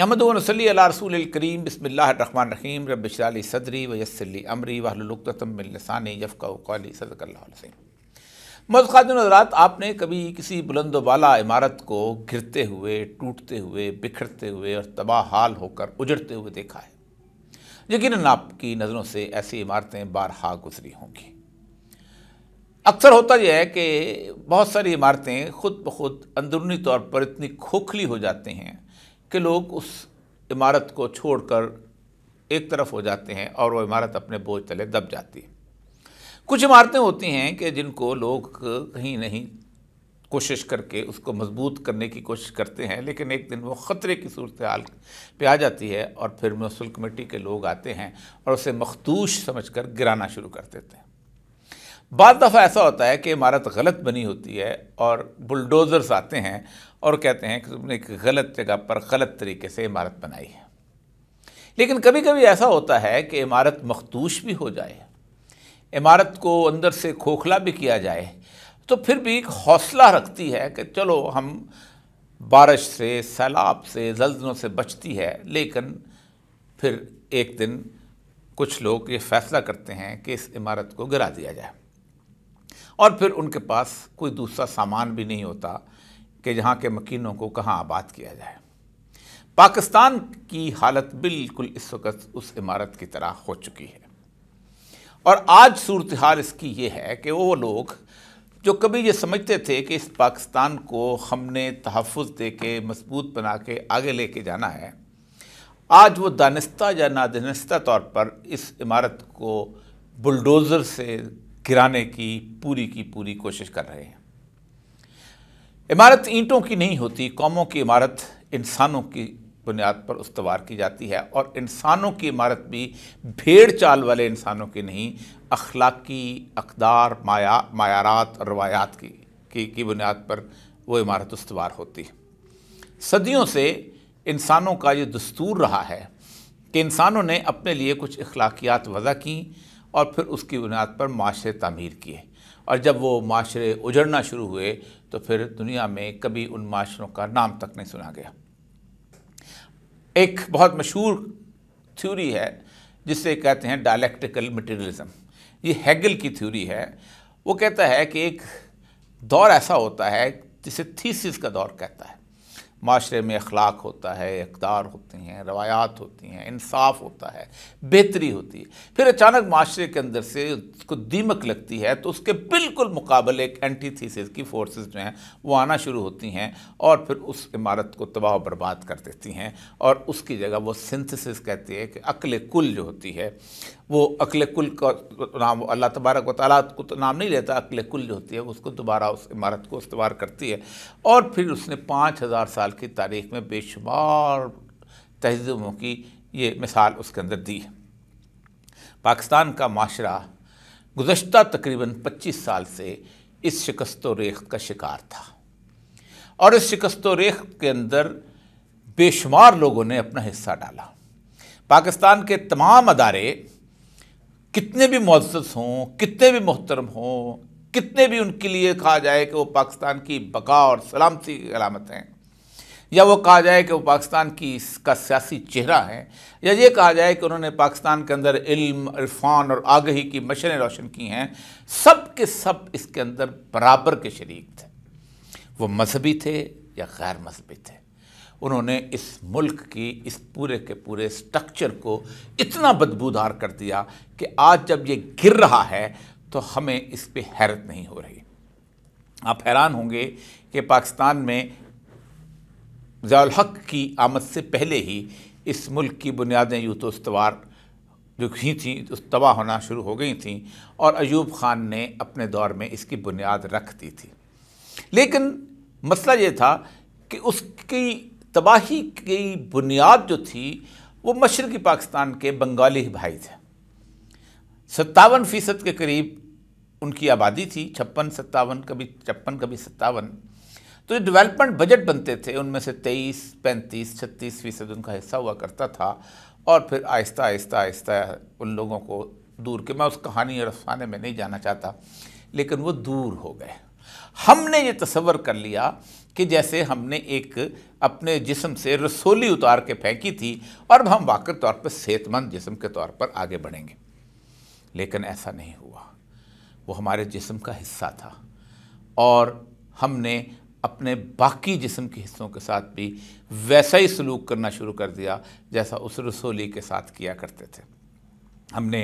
अहमद वसली रसूल करीम रन रहीम रबली सदरी वसली अमरी वहलुतमिलसानी यफ़ाली सदकल्लाम मज़ खातिन आपने कभी किसी बुलंद वाला इमारत को घिरते हुए टूटते हुए बिखरते हुए और तबाह हाल होकर उजड़ते हुए देखा है यकीन आपकी नज़रों से ऐसी इमारतें बारहा गुजरी होंगी अक्सर होता यह है कि बहुत सारी इमारतें खुद ब खुद अंदरूनी तौर पर इतनी खोखली हो जाती हैं कि लोग उस इमारत को छोड़कर एक तरफ हो जाते हैं और वो इमारत अपने बोझ तले दब जाती है कुछ इमारतें होती हैं कि जिनको लोग कहीं नहीं कोशिश करके उसको मजबूत करने की कोशिश करते हैं लेकिन एक दिन वो ख़तरे की सूरत हाल पर आ जाती है और फिर म्यूनसिपल कमेटी के लोग आते हैं और उसे मखदूश समझ कर गिराना शुरू कर देते हैं बाद दफ़ा ऐसा होता है कि इमारत गलत बनी होती है और बुलडोज़र्स आते हैं और कहते हैं कि तुमने एक गलत जगह पर गलत तरीके से इमारत बनाई है लेकिन कभी कभी ऐसा होता है कि इमारत मखदूश भी हो जाए इमारत को अंदर से खोखला भी किया जाए तो फिर भी एक हौसला रखती है कि चलो हम बारिश से सैलाब से जल्दों से बचती है लेकिन फिर एक दिन कुछ लोग ये फैसला करते हैं कि इस इमारत को गिरा दिया जाए और फिर उनके पास कोई दूसरा सामान भी नहीं होता कि जहाँ के मकीनों को कहाँ आबाद किया जाए पाकिस्तान की हालत बिल्कुल इस वक्त उस इमारत की तरह हो चुकी है और आज सूरत हाल इसकी ये है कि वो लोग जो कभी ये समझते थे कि इस पाकिस्तान को हमने तहफ़ दे के मजबूत बना के आगे ले के जाना है आज वो दानिस्ता या नादनिस्ता तौर पर इस इमारत को बुलडोज़र से गिराने की पूरी की पूरी कोशिश कर रहे हैं इमारत ईंटों की नहीं होती कौमों की इमारत इंसानों की बुनियाद पर उसवार की जाती है और इंसानों की इमारत भी भेड़ चाल वाले इंसानों की नहीं अखलाकी अकदार माया मायारात और रवायात की की, की बुनियाद पर वो इमारत उसवार होती है सदियों से इंसानों का ये दस्तूर रहा है कि इंसानों ने अपने लिए कुछ अखलाकियात वज़ा की और फिर उसकी बुनियाद पर माशरे तमीर किए और जब वो माशरे उजड़ना शुरू हुए तो फिर दुनिया में कभी उन माशरों का नाम तक नहीं सुना गया एक बहुत मशहूर थ्योरी है जिसे कहते हैं डायलैक्टिकल मटेरियलिज्म ये हैगल की थ्योरी है वो कहता है कि एक दौर ऐसा होता है जिसे थीसिस का दौर कहता है माशरे में अखलाक होता है इकदार होती हैं रवायात होती हैं इंसाफ होता है बेहतरी होती है फिर अचानक माशरे के अंदर से उसको दीमक लगती है तो उसके बिल्कुल मुकाबले एक एंटी थीसिस की फोर्सेस जो हैं वो आना शुरू होती हैं और फिर उस इमारत को तबाह बर्बाद कर देती हैं और उसकी जगह वो सिंथेसिस कहती है कि अकल कुल जो होती है वो अकल कुल का नाम अल्लाह तबारक व ताली को तो नाम नहीं लेता अकल कुल जो होती है उसको दोबारा उस इमारत को इस्तेवाल करती है और फिर उसने पाँच हज़ार साल की तारीख में बेशुमार तहजीबों की ये मिसाल उसके अंदर दी है पाकिस्तान का माशरा गुज्त तकरीबन पच्चीस साल से इस शिकस्त रेख का शिकार था और इस शिकस्त रेख के अंदर बेशुमार लोगों ने अपना हिस्सा डाला पाकिस्तान के तमाम अदारे कितने भी मुसस हों कितने भी मोहतरम हों कितने भी उनके लिए कहा जाए कि वो पाकिस्तान की बका और सलामती की अलामत हैं या वो कहा जाए कि वो पाकिस्तान की का सियासी चेहरा है या ये कहा जाए कि उन्होंने पाकिस्तान के अंदर इल्म इरफान और आगही की मशरें रोशन की हैं सब के सब इसके अंदर बराबर के शरीक थे वो मजहबी थे या गैर मजहबी थे उन्होंने इस मुल्क की इस पूरे के पूरे स्ट्रक्चर को इतना बदबूदार कर दिया कि आज जब ये गिर रहा है तो हमें इस पर हैरत नहीं हो रही आप हैरान होंगे कि पाकिस्तान में हक की आमद से पहले ही इस मुल्क की बुनियादें यूँ तो उसवार जो ही थी तबाह होना शुरू हो गई थी और अयूब ख़ान ने अपने दौर में इसकी बुनियाद रख दी थी लेकिन मसला ये था कि उसकी तबाही की बुनियाद जो थी वो मशरक़ी पाकिस्तान के बंगाली भाई थे सत्तावन फ़ीसद के करीब उनकी आबादी थी छप्पन सत्तावन कभी छप्पन कभी सत्तावन तो जो डेवलपमेंट बजट बनते थे उनमें से तेईस पैंतीस छत्तीस फ़ीसद उनका हिस्सा हुआ करता था और फिर आहिस्ता आहिस्ता आहिस्ता उन लोगों को दूर के मैं उस कहानी और अफसाने में नहीं जाना चाहता लेकिन वो दूर हो गए हमने ये तस्वर कर लिया कि जैसे हमने एक अपने जिसम से रसोली उतार के फेंकी थी और अब हम वाकई तौर पर सेहतमंद जिसम के तौर पर आगे बढ़ेंगे लेकिन ऐसा नहीं हुआ वो हमारे जिसम का हिस्सा था और हमने अपने बाकी जिसम के हिस्सों के साथ भी वैसा ही सलूक करना शुरू कर दिया जैसा उस रसोली के साथ किया करते थे हमने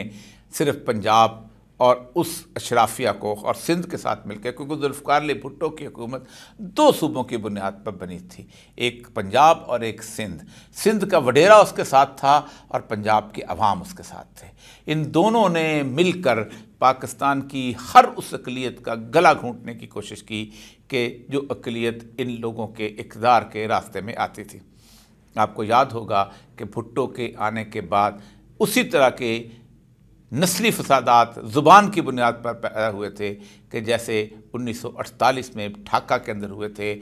सिर्फ पंजाब और उस अशराफिया को और सिंध के साथ मिलकर क्योंकि जुल्फ़ार अली भुट्टो की हुकूमत दो सूबों की बुनियाद पर बनी थी एक पंजाब और एक सिंध सिंध का वडेरा उसके साथ था और पंजाब की अवाम उसके साथ थे इन दोनों ने मिलकर पाकिस्तान की हर उस अकलीत का गला घूंटने की कोशिश की कि जो अकलीत इन लोगों के इकदार के रास्ते में आती थी आपको याद होगा कि भुट्टो के आने के बाद उसी तरह के नस्ली फसादात ज़ुबान की बुनियाद पर पैदा हुए थे कि जैसे 1948 में ढाका के अंदर हुए थे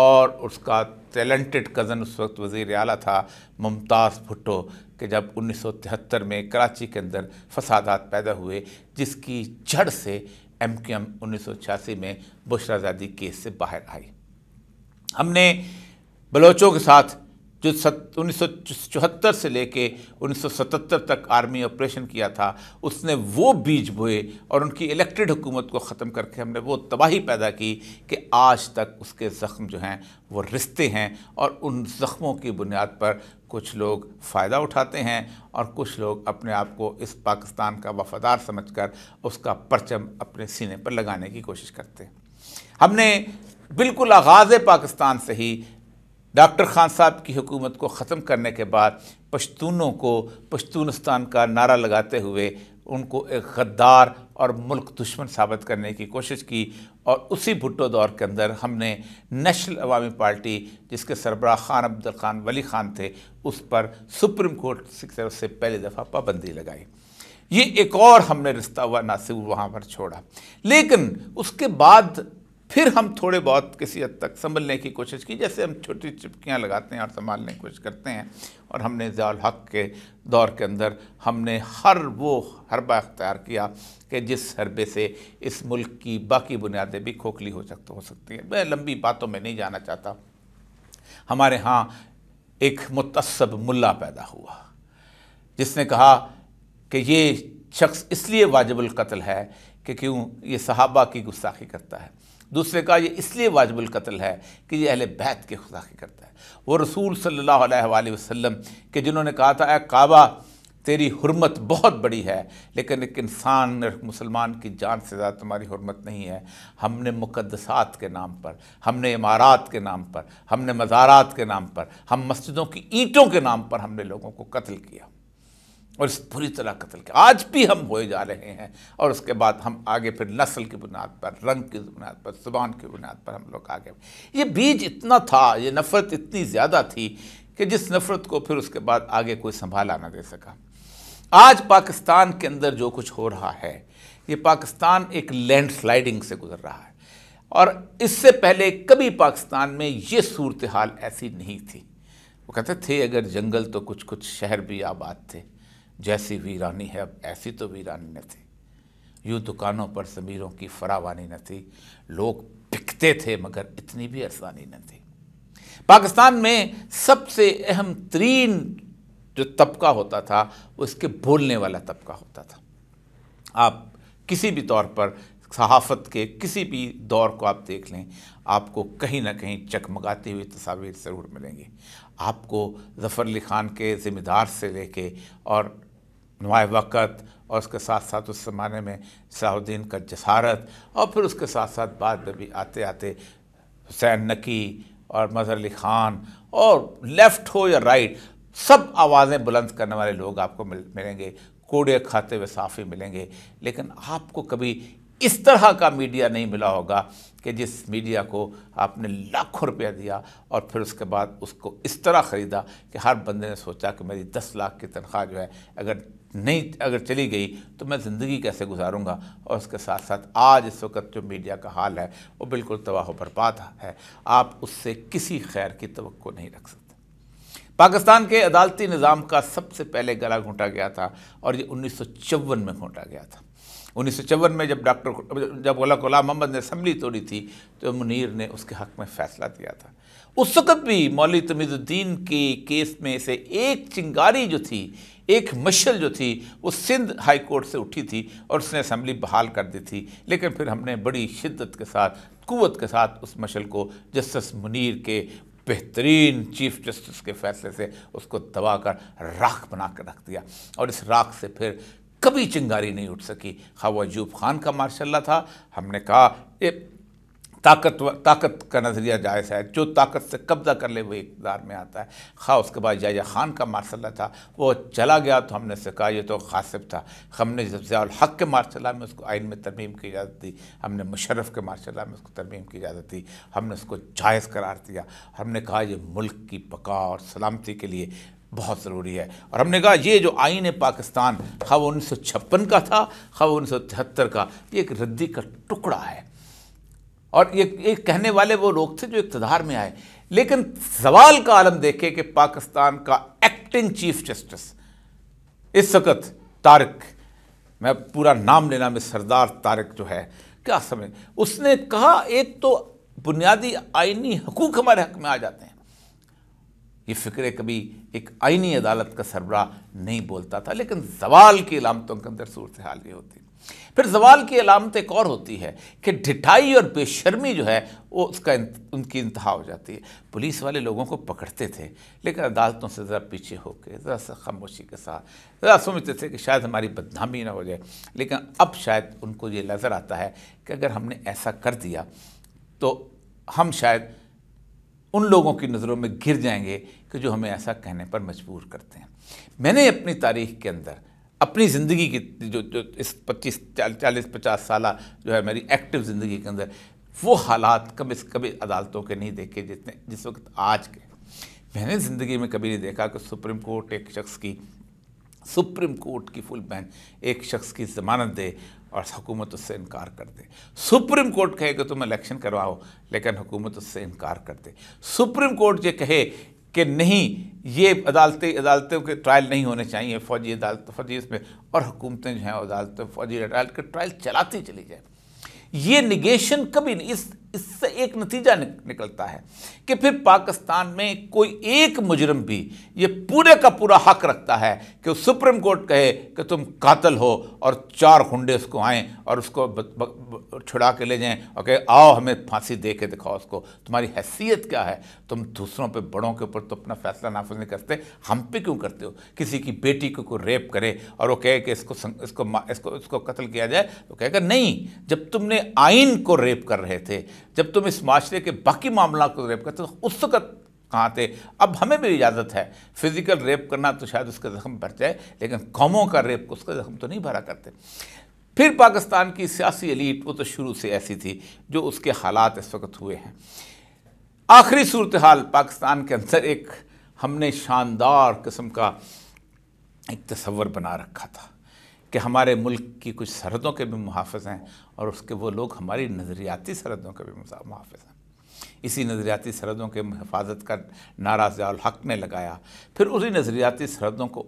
और उसका टैलेंटेड कज़न उस वक्त वज़ी अला था मुमताज़ भुट्टो कि जब 1973 में कराची के अंदर फसादात पैदा हुए जिसकी जड़ से एम क्यू एम उन्नीस में बुशराजादी आज़ादी केस से बाहर आई हमने बलोचों के साथ जो सत उन्नीस से लेके 1977 तक आर्मी ऑपरेशन किया था उसने वो बीज बोए और उनकी इलेक्टेड हुकूमत को ख़त्म करके हमने वो तबाही पैदा की कि आज तक उसके ज़ख्म जो हैं वो रिश्ते हैं और उन ज़ख्मों की बुनियाद पर कुछ लोग फ़ायदा उठाते हैं और कुछ लोग अपने आप को इस पाकिस्तान का वफ़ादार कर उसका परचम अपने सीने पर लगाने की कोशिश करते हैं हमने बिल्कुल आगाज़ पाकिस्तान से ही डॉक्टर खान साहब की हुकूमत को ख़त्म करने के बाद पश्तूनों को पश्तूनस्तान का नारा लगाते हुए उनको एक गद्दार और मुल्क दुश्मन साबित करने की कोशिश की और उसी भुट्टो दौर के अंदर हमने नेशनल अवामी पार्टी जिसके सरबरा खान अब्दुल खान वली खान थे उस पर सुप्रीम कोर्ट की तरफ से पहली दफ़ा पाबंदी लगाई ये एक और हमने रिश्ता हुआ नासिब वहाँ पर छोड़ा लेकिन उसके बाद फिर हम थोड़े बहुत किसी हद तक संभलने की कोशिश की जैसे हम छोटी चिपकियाँ लगाते हैं और संभालने की कोशिश करते हैं और हमने जयाल हक के दौर के अंदर हमने हर वो हरबा अख्तियार किया कि जिस हरबे से इस मुल्क की बाकी बुनियादें भी खोखली हो सकती हो सकती हैं मैं लंबी बातों में नहीं जाना चाहता हमारे यहाँ एक मुतसब मुला पैदा हुआ जिसने कहा कि ये शख्स इसलिए वाजिबल कत्ल है कि क्यों ये सहाबा की गुस्ताखी करता है दूसरे का ये इसलिए वाजबुल कत्ल है कि ये अहले बैत की करता है वो रसूल सल्लल्लाहु अलैहि वसल्लम के जिन्होंने कहा था काबा तेरी हरमत बहुत बड़ी है लेकिन एक इंसान मुसलमान की जान से ज़्यादा तुम्हारी हरमत नहीं है हमने मुकदसात के नाम पर हमने इमारात के नाम पर हमने मज़ारात के नाम पर हम मस्जिदों की ईंटों के नाम पर हमने लोगों को कत्ल किया और इस बुरी तरह कत्ल किया आज भी हम होए जा रहे हैं और उसके बाद हम आगे फिर नस्ल की बुनियाद पर रंग की बुनियाद पर जुबान की बुनियाद पर हम लोग आगे ये बीज इतना था ये नफ़रत इतनी ज़्यादा थी कि जिस नफ़रत को फिर उसके बाद आगे कोई संभाला ना दे सका आज पाकिस्तान के अंदर जो कुछ हो रहा है ये पाकिस्तान एक स्लाइडिंग से गुजर रहा है और इससे पहले कभी पाकिस्तान में ये सूरत हाल ऐसी नहीं थी वो कहते थे अगर जंगल तो कुछ कुछ शहर भी आबाद थे जैसी वीरानी है अब ऐसी तो वीरानी न थी यूँ दुकानों तो पर समीरों की फरावानी न थी लोग बिकते थे मगर इतनी भी आसानी न थी पाकिस्तान में सबसे अहम तरीन जो तबका होता था उसके बोलने वाला तबका होता था आप किसी भी तौर पर सहाफ़त के किसी भी दौर को आप देख लें आपको कहीं ना कहीं चकमगाती हुई तस्वीर ज़रूर मिलेंगी आपको जफ़र अली ख़ान के ज़िम्मेदार से लेके और नुमाए वक़्त और उसके साथ साथ उस ज़माने में सलाहुद्दीन का जसारत और फिर उसके साथ साथ बाद में भी आते आते हुसैन नकी और मजहर अली ख़ान और लेफ़्ट हो या राइट सब आवाज़ें बुलंद करने वाले लोग आपको मिल मिलेंगे कोड़े खाते हुए साफ़ी मिलेंगे लेकिन आपको कभी इस तरह का मीडिया नहीं मिला होगा कि जिस मीडिया को आपने लाखों रुपया दिया और फिर उसके बाद उसको इस तरह ख़रीदा कि हर बंदे ने सोचा कि मेरी दस लाख की तनख्वाह जो है अगर नहीं अगर चली गई तो मैं ज़िंदगी कैसे गुजारूंगा और उसके साथ साथ आज इस वक्त जो मीडिया का हाल है वो बिल्कुल तबाह बर्बाद है आप उससे किसी खैर की तो नहीं रख सकते पाकिस्तान के अदालती निज़ाम का सबसे पहले गला घूटा गया था और ये उन्नीस में घूटा गया था उन्नीस में जब डॉक्टर जब गुला गुलाम मोहम्मद ने असम्बली तोड़ी थी तो मुनीर ने उसके हक में फैसला दिया था उस वक़्त भी मौली तमीज़ुद्दीन के केस में से एक चिंगारी जो थी एक मशल जो थी वो सिंध हाई कोर्ट से उठी थी और उसने असम्बली बहाल कर दी थी लेकिन फिर हमने बड़ी शिद्दत के साथ कुत के साथ उस मशल को जस्टिस मुनीर के बेहतरीन चीफ जस्टिस के फैसले से उसको दबा कर राख बना कर रख दिया और इस राख से फिर कभी चिंगारी नहीं उठ सकी खवा अजूब खान का माशाला था हमने कहा ताकतवर ताकत का नज़रिया जायज़ है जो ताकत से कब्ज़ा कर ले वो इकदार में आता है खा उसके बाद जाया खान का मार्शाला था वो चला गया तो हमने से कहा यह तो खासिब था हमने जब हक़ के मार्शाला में उसको आइन में तरमीम की इजाज़त दी हमने मुशरफ के मार्शाला में उसको तरमीम की इजाज़त दी हमने उसको जायज़ करार दिया हमने कहा यह मुल्क की बका और सलामती के लिए बहुत ज़रूरी है और हमने कहा ये जो आइन पाकिस्तान खब उन्नीस का था खब उन्नीस का ये एक रद्दी का टुकड़ा है और ये एक कहने वाले वो लोग थे जो इकतदार में आए लेकिन सवाल का आलम देखे कि पाकिस्तान का एक्टिंग चीफ जस्टिस इस वक्त तारक मैं पूरा नाम लेना में सरदार तारक जो है क्या समझ उसने कहा एक तो बुनियादी आइनी हकूक हमारे हक में आ जाते हैं ये फ़िक्र कभी एक आइनी अदालत का सरबरा नहीं बोलता था लेकिन जवाल की अलामतों के अंदर सूरत हाल ये होती फिर जवाल की अलामत एक और होती है कि ढिठाई और बेशर्मी जो है वो उसका उनकी इंतहा हो जाती है पुलिस वाले लोगों को पकड़ते थे लेकिन अदालतों से ज़रा पीछे होकर ज़रा सा खामोशी के साथ ज़रा समझते थे कि शायद हमारी बदनामी ना हो जाए लेकिन अब शायद उनको ये नज़र आता है कि अगर हमने ऐसा कर दिया तो हम शायद उन लोगों की नज़रों में गिर जाएंगे कि जो हमें ऐसा कहने पर मजबूर करते हैं मैंने अपनी तारीख के अंदर अपनी ज़िंदगी की जो जो इस पच्चीस चालीस पचास साल जो है मेरी एक्टिव ज़िंदगी के अंदर वो हालात कभी कभी अदालतों के नहीं देखे जितने जिस वक्त आज के मैंने ज़िंदगी में कभी नहीं देखा कि सुप्रीम कोर्ट एक शख्स की सुप्रीम कोर्ट की फुल बेंच एक शख्स की ज़मानत दे और हुकूमत उससे इनकार कर दे सुप्रीम कोर्ट कहे कि तुम इलेक्शन करवाओ लेकिन हुकूमत उससे इनकार कर दे सुप्रीम कोर्ट ये कहे कि नहीं ये अदालतें अदालतों के ट्रायल नहीं होने चाहिए फौजी अदालत फौजी इसमें और हुकूमतें जो हैं अदालतें फौजी अदालत के ट्रायल चलाती चली जाए ये निगेशन कभी नहीं इस इससे एक नतीजा निकलता है कि फिर पाकिस्तान में कोई एक मुजरम भी ये पूरे का पूरा हक रखता है कि सुप्रीम कोर्ट कहे कि तुम कातल हो और चार हुंडे उसको आएँ और उसको छुड़ा के ले जाएं और कहे आओ हमें फांसी दे के दिखाओ उसको तुम्हारी हैसियत क्या है तुम दूसरों पे बड़ों के ऊपर तो अपना फैसला नाफज नहीं करते हम पे क्यों करते हो किसी की बेटी को कोई रेप करे और वो कहे कि इसको इसको इसको इसको कत्ल किया जाए तो कहेगा नहीं जब तुमने आइन को रेप कर रहे थे जब तुम इस माशरे के बाकी मामला को रेप करते हो तो उस वक्त कहाँ थे अब हमें भी इजाज़त है फिज़िकल रेप करना तो शायद उसका ज़ख्म भर जाए लेकिन कौमों का रेप उसका ज़ख्म तो नहीं भरा करते फिर पाकिस्तान की सियासी एलीट वो तो शुरू से ऐसी थी जो उसके हालात इस वक्त हुए हैं आखिरी सूरत हाल पाकिस्तान के अंदर एक हमने शानदार किस्म का एक तस्वर बना रखा था कि हमारे मुल्क की कुछ सरहदों के भी मुहाफ़ हैं और उसके वो लोग हमारी नज़रियाती सरहदों के भी मुहाफ़ हैं इसी नज़रियाती सरहदों के हिफाजत का नारा ज़ियाल हक ने लगाया फिर उसी नज़रियाती सरहदों को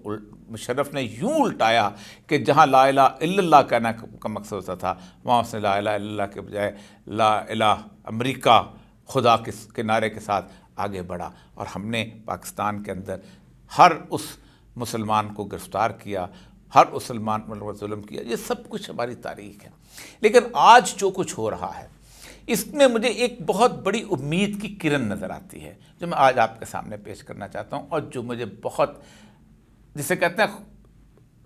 मुशरफ ने यूँ उल्टाया कि जहाँ ला अला कहना का मकसद होता था वहाँ उसने ला अला के बजाय ला अला अमरीका खुदा के किनारे के साथ आगे बढ़ा और हमने पाकिस्तान के अंदर हर उस मुसलमान को गिरफ़्तार किया हर मुसलमान पर म किया ये सब कुछ हमारी तारीख है लेकिन आज जो कुछ हो रहा है इसमें मुझे एक बहुत बड़ी उम्मीद की किरण नज़र आती है जो मैं आज आपके सामने पेश करना चाहता हूँ और जो मुझे बहुत जिसे कहते हैं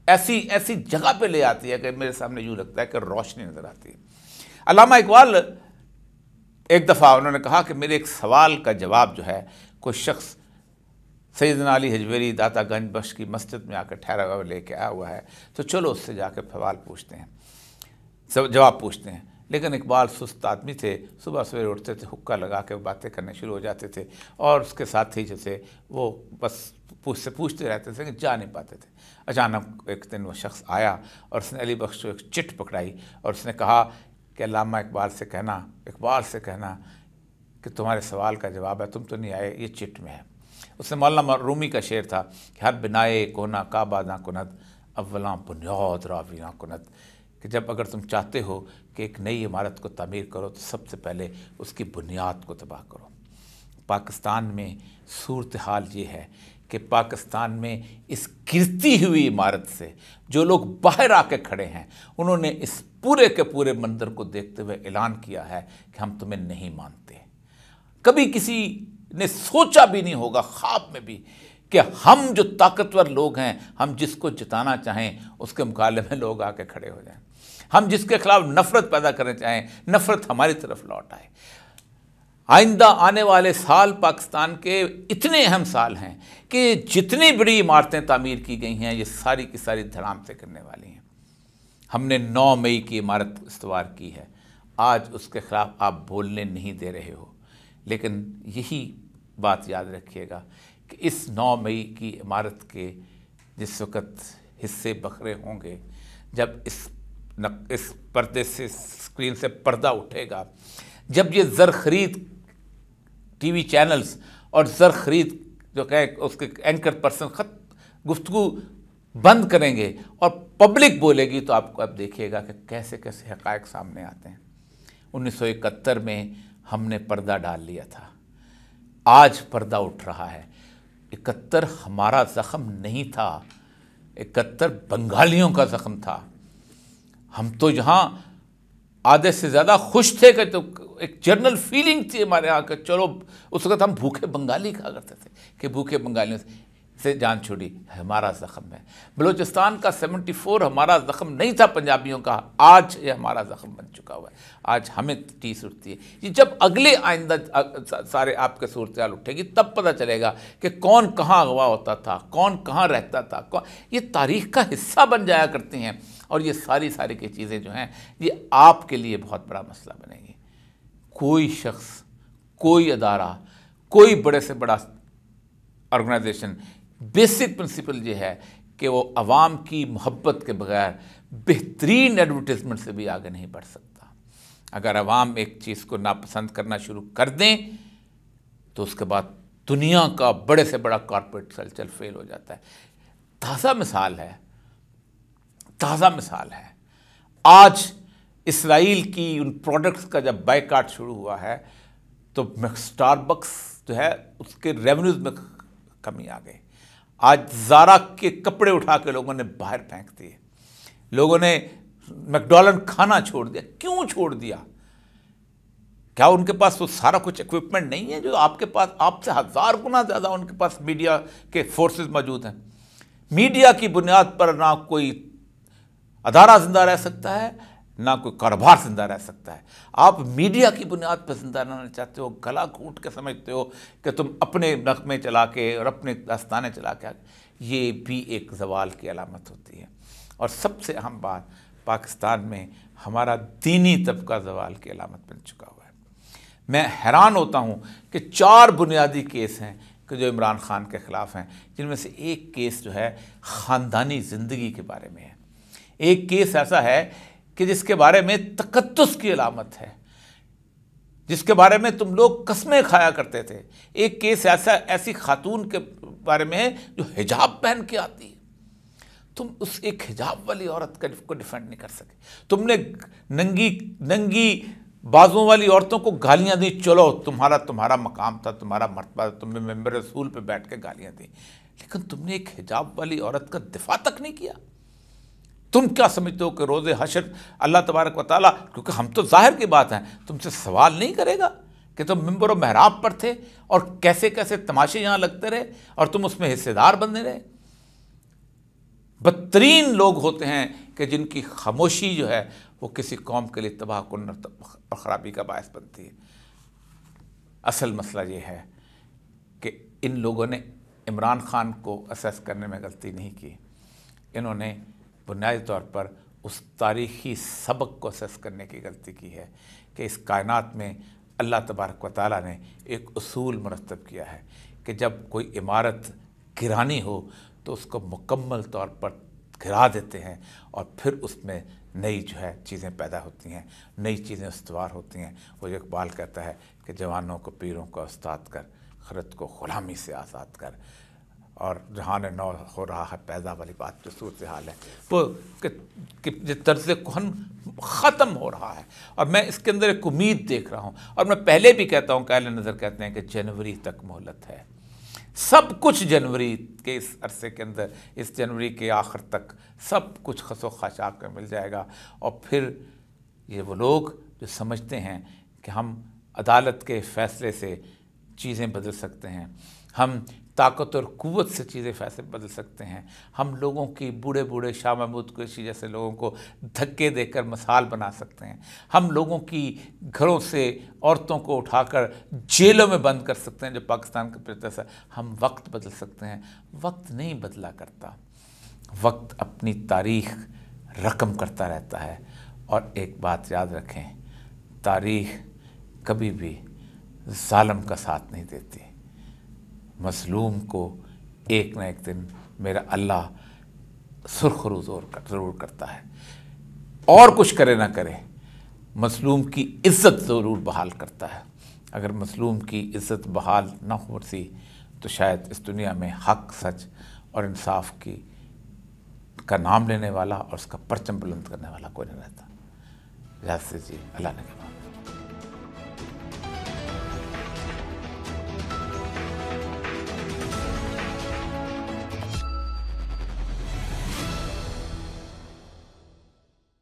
ऐसी ऐसी जगह पे ले आती है कि मेरे सामने यूँ लगता है कि रोशनी नज़र आती है अलामा इकबाल एक दफ़ा उन्होंने कहा कि मेरे एक सवाल का जवाब जो है कोई शख्स सैदन अली हजवेरी दातागंज बख्श की मस्जिद में आकर ठहरा हुआ लेके आया हुआ है तो चलो उससे जाकर सवाल पूछते हैं सब जवाब पूछते हैं लेकिन इकबाल सुस्त आदमी थे सुबह सवेरे उठते थे हुक्का लगा के बातें करने शुरू हो जाते थे और उसके साथ ही जैसे वो बस पूछ से पूछते रहते थे कि जा नहीं पाते थे अचानक एक दिन वो शख्स आया और उसने अली बख्श को एक चिट पकड़ाई और उसने कहा कि अलामा इकबाल से कहना इकबाल से कहना कि तुम्हारे सवाल का जवाब है तुम तो नहीं आए ये चिट में है उसने मौलाना रूमी का शेर था कि हर बिनाए कोना काबा ना कुनत अवला बुनियाद रावी ना कुनत कि जब अगर तुम चाहते हो कि एक नई इमारत को तमीर करो तो सबसे पहले उसकी बुनियाद को तबाह करो पाकिस्तान में सूरत हाल ये है कि पाकिस्तान में इस गिरती हुई इमारत से जो लोग बाहर आके खड़े हैं उन्होंने इस पूरे के पूरे मंदिर को देखते हुए ऐलान किया है कि हम तुम्हें नहीं मानते कभी किसी ने सोचा भी नहीं होगा ख्वाब में भी कि हम जो ताकतवर लोग हैं हम जिसको जिताना चाहें उसके मुकाबले में लोग आके खड़े हो जाएं हम जिसके खिलाफ नफरत पैदा करना चाहें नफरत हमारी तरफ लौट आए आइंदा आने वाले साल पाकिस्तान के इतने अहम साल हैं कि जितनी बड़ी इमारतें तामीर की गई हैं ये सारी की सारी धड़ाम से करने वाली हैं हमने 9 मई की इमारत इस्तवार की है आज उसके ख़िलाफ़ आप बोलने नहीं दे रहे हो लेकिन यही बात याद रखिएगा कि इस 9 मई की इमारत के जिस वक्त हिस्से बकरे होंगे जब इस नक, इस पर्दे से स्क्रीन से पर्दा उठेगा जब ये ज़र खरीद टीवी चैनल्स और ज़र खरीद जो कहे उसके एंकर पर्सन खत गुफ्तु बंद करेंगे और पब्लिक बोलेगी तो आपको आप देखिएगा कि कैसे कैसे हक़ सामने आते हैं उन्नीस में हमने पर्दा डाल लिया था आज पर्दा उठ रहा है इकहत्तर हमारा जख्म नहीं था इकहत्तर बंगालियों का जख्म था हम तो यहाँ आधे से ज़्यादा खुश थे कि तो एक जर्नल फीलिंग थी हमारे यहाँ का चलो उस वक्त हम भूखे बंगाली खा करते थे कि भूखे बंगालियों से से जान छोड़ी हमारा ज़ख्म है बलूचिस्तान का 74 हमारा ज़ख्म नहीं था पंजाबियों का आज ये हमारा ज़ख्म बन चुका हुआ है आज हमें टीस उठती है ये जब अगले आइंदा सारे आपके सूरत हाल उठेगी तब पता चलेगा कि कौन कहाँ अगवा होता था कौन कहाँ रहता था कौन ये तारीख का हिस्सा बन जाया करती हैं और ये सारी सारी की चीज़ें जो हैं ये आपके लिए बहुत बड़ा मसला बनेंगी कोई शख्स कोई अदारा कोई बड़े से बड़ा ऑर्गेनाइजेशन बेसिक प्रिंसिपल ये है कि वो आवाम की मोहब्बत के बगैर बेहतरीन एडवर्टीज़मेंट से भी आगे नहीं बढ़ सकता अगर आवाम एक चीज़ को नापसंद करना शुरू कर दें तो उसके बाद दुनिया का बड़े से बड़ा कॉरपोरेट कल्चर फेल हो जाता है ताज़ा मिसाल है ताज़ा मिसाल है आज इसराइल की उन प्रोडक्ट्स का जब बाइकाट शुरू हुआ है तो स्टारबक्स जो है उसके रेवन्यूज में कमी आ गई आज जारा के कपड़े उठा के लोगों ने बाहर फेंक दिए लोगों ने मैकडोनल्ड खाना छोड़ दिया क्यों छोड़ दिया क्या उनके पास वो तो सारा कुछ इक्विपमेंट नहीं है जो आपके पास आपसे हज़ार गुना ज़्यादा उनके पास मीडिया के फोर्सेस मौजूद हैं मीडिया की बुनियाद पर ना कोई अदारा जिंदा रह सकता है ना कोई कारोबार जिंदा रह सकता है आप मीडिया की बुनियाद पर जिंदा रहना चाहते हो गला घूट के समझते हो कि तुम अपने नकमे चला के और अपने दस्ताने चला के ये भी एक जवाल की अलामत होती है और सबसे अहम बात पाकिस्तान में हमारा दीनी तबका जवाल की अलामत बन चुका हुआ है मैं हैरान होता हूँ कि चार बुनियादी केस हैं कि जो इमरान खान के ख़िलाफ़ हैं जिनमें से एक केस जो है ख़ानदानी ज़िंदगी के बारे में है एक केस ऐसा है कि जिसके बारे में तकत्स की अलामत है जिसके बारे में तुम लोग कस्में खाया करते थे एक केस ऐसा ऐसी खातून के बारे में जो हिजाब पहन के आती है तुम उस एक हिजाब वाली औरत को डिफेंड नहीं कर सके तुमने नंगी नंगी बाजुओं वाली औरतों को गालियां दी चलो तुम्हारा तुम्हारा मकाम था तुम्हारा मरतबा था तुमने मेम्बर रसूल पे बैठ के गालियां दी लेकिन तुमने एक हिजाब वाली औरत का दिफा तक नहीं किया तुम क्या समझते हो कि रोजे हशर अल्लाह तबारक वाली क्योंकि हम तो जाहिर की बात हैं तुमसे सवाल नहीं करेगा कि तुम मंबर व महराब पर थे और कैसे कैसे तमाशे यहाँ लगते रहे और तुम उसमें हिस्सेदार बनने रहे बदतरीन लोग होते हैं कि जिनकी खामोशी जो है वो किसी कौम के लिए तबाह कन और ख़राबी का बायस बनती है असल मसला ये है कि इन लोगों ने इमरान खान को असेस करने में गलती नहीं की इन्होंने बुनियादी तौर पर उस तारीखी सबक को सेस करने की गलती की है कि इस कायनात में अल्लाह तबारक व ने एक असूल मरतब किया है कि जब कोई इमारत गिरानी हो तो उसको मुकम्मल तौर पर घिरा देते हैं और फिर उसमें नई जो है चीज़ें पैदा होती हैं नई चीज़ें उसवार होती हैं वो जो इकबाल कहता है कि जवानों को पीरों को उस्ताद कर खरत को ग़ुलामी से आज़ाद कर और जहान नौ हो रहा है पैदा वाली बात जो तो सूरत हाल है वो जो तर्ज कहन ख़त्म हो रहा है और मैं इसके अंदर एक उम्मीद देख रहा हूँ और मैं पहले भी कहता हूँ कहले नज़र कहते हैं कि जनवरी तक मोहलत है सब कुछ जनवरी के इस अरसे के अंदर इस जनवरी के आखिर तक सब कुछ खसो खाशाक में मिल जाएगा और फिर ये वो लोग जो समझते हैं कि हम अदालत के फ़ैसले से चीज़ें बदल सकते हैं हम ताकत और क़ुत से चीज़ें फैसले बदल सकते हैं हम लोगों की बूढ़े बूढ़े शाह महमूद कुरैशी जैसे लोगों को धक्के देकर मसाल बना सकते हैं हम लोगों की घरों से औरतों को उठाकर जेलों में बंद कर सकते हैं जो पाकिस्तान का प्रत्यस है हम वक्त बदल सकते हैं वक्त नहीं बदला करता वक्त अपनी तारीख रकम करता रहता है और एक बात याद रखें तारीख कभी भी ालम का साथ नहीं देती मसलूम को एक ना एक दिन मेरा अल्लाह सुरखरू कर, ज़रूर करता है और कुछ करे ना करे मसलूम की इज़्ज़त ज़रूर बहाल करता है अगर मसलूम की इज़्ज़त बहाल ना हो सी तो शायद इस दुनिया में हक सच और इंसाफ की का नाम लेने वाला और उसका परचम बुलंद करने वाला कोई नहीं रहता लिहाज से जी अल्लाह ने कहा